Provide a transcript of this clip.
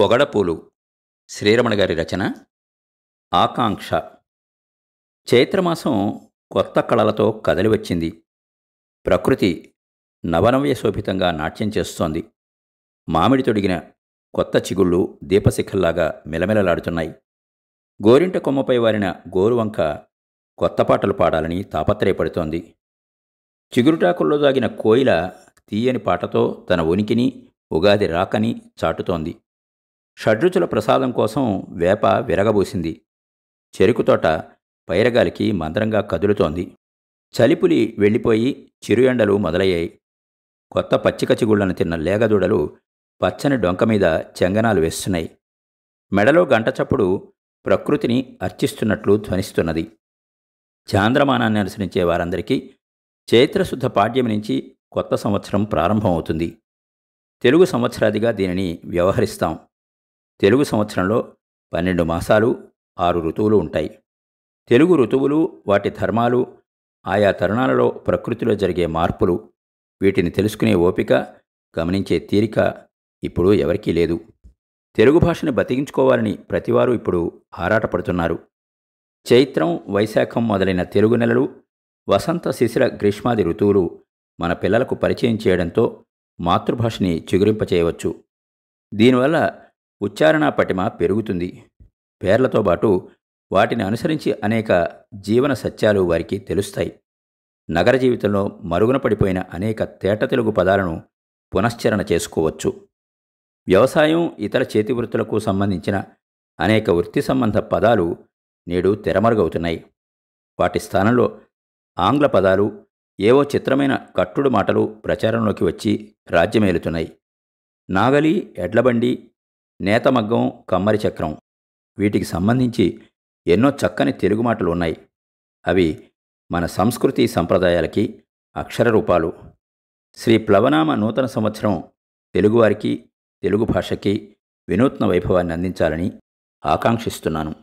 పొగడపూలు శ్రీరమణ గారి రచన ఆకాంక్ష చైత్రమాసం కొత్త కళలతో కదలి వచ్చింది ప్రకృతి నవనవ్య శోభితంగా నాట్యం చేస్తోంది మామిడి తొడిగిన కొత్త చిగుళ్ళు దీపశిఖల్లాగా మిలమిలలాడుతున్నాయి గోరింట కొమ్మపై వారిన గోరువంక కొత్త పాటలు పాడాలని తాపత్రయపడుతోంది చిగురుటాకుల్లో దాగిన కోయిల తీయని పాటతో తన ఉనికిని ఉగాది రాకని చాటుతోంది షడ్రుచుల ప్రసాదం కోసం వేప విరగబూసింది చెరుకు తోట పైరగాలికి మందరంగా కదులుతోంది చలిపులి వెళ్ళిపోయి చిరుయండలు మొదలయ్యాయి కొత్త పచ్చిక చిగుళ్లను తిన్న లేగదూడలు పచ్చని డొంక మీద చెంగనాలు వేస్తున్నాయి మెడలో గంటచప్పుడు ప్రకృతిని అర్చిస్తున్నట్లు ధ్వనిస్తున్నది చాంద్రమానాన్ని అనుసరించే వారందరికీ చైత్రశుద్ధ పాడ్యం నుంచి కొత్త సంవత్సరం ప్రారంభమవుతుంది తెలుగు సంవత్సరాదిగా దీనిని వ్యవహరిస్తాం తెలుగు సంవత్సరంలో పన్నెండు మాసాలు ఆరు ఋతువులు ఉంటాయి తెలుగు ఋతువులు వాటి ధర్మాలు ఆయా తరుణాలలో ప్రకృతిలో జరిగే మార్పులు వీటిని తెలుసుకునే ఓపిక గమనించే తీరిక ఇప్పుడు ఎవరికీ లేదు తెలుగు భాషను బతికించుకోవాలని ప్రతివారు ఇప్పుడు ఆరాటపడుతున్నారు చైత్రం వైశాఖం మొదలైన తెలుగు నెలలు వసంత శిశిర గ్రీష్మాది ఋతువులు మన పిల్లలకు పరిచయం చేయడంతో మాతృభాషని చిగురింపచేయవచ్చు దీనివల్ల ఉచ్చారణ పటిమ పెరుగుతుంది పేర్లతో పాటు వాటిని అనుసరించి అనేక జీవన సత్యాలు వారికి తెలుస్తాయి నగర జీవితంలో మరుగున పడిపోయిన అనేక తేట తెలుగు పదాలను పునశ్చరణ చేసుకోవచ్చు వ్యవసాయం ఇతర చేతి వృత్తులకు సంబంధించిన అనేక వృత్తి సంబంధ పదాలు నేడు తెరమరుగవుతున్నాయి వాటి స్థానంలో ఆంగ్ల పదాలు ఏవో చిత్రమైన కట్టుడు మాటలు ప్రచారంలోకి వచ్చి రాజ్యమేలుతున్నాయి నాగలి ఎడ్లబండి నేతమగ్గం కమ్మరి చక్రం వీటికి సంబంధించి ఎన్నో చక్కని తెలుగు మాటలు ఉన్నాయి అవి మన సంస్కృతి సంప్రదాయాలకి అక్షర రూపాలు శ్రీ ప్లవనామ నూతన సంవత్సరం తెలుగువారికి తెలుగు భాషకి వినూత్న వైభవాన్ని అందించాలని ఆకాంక్షిస్తున్నాను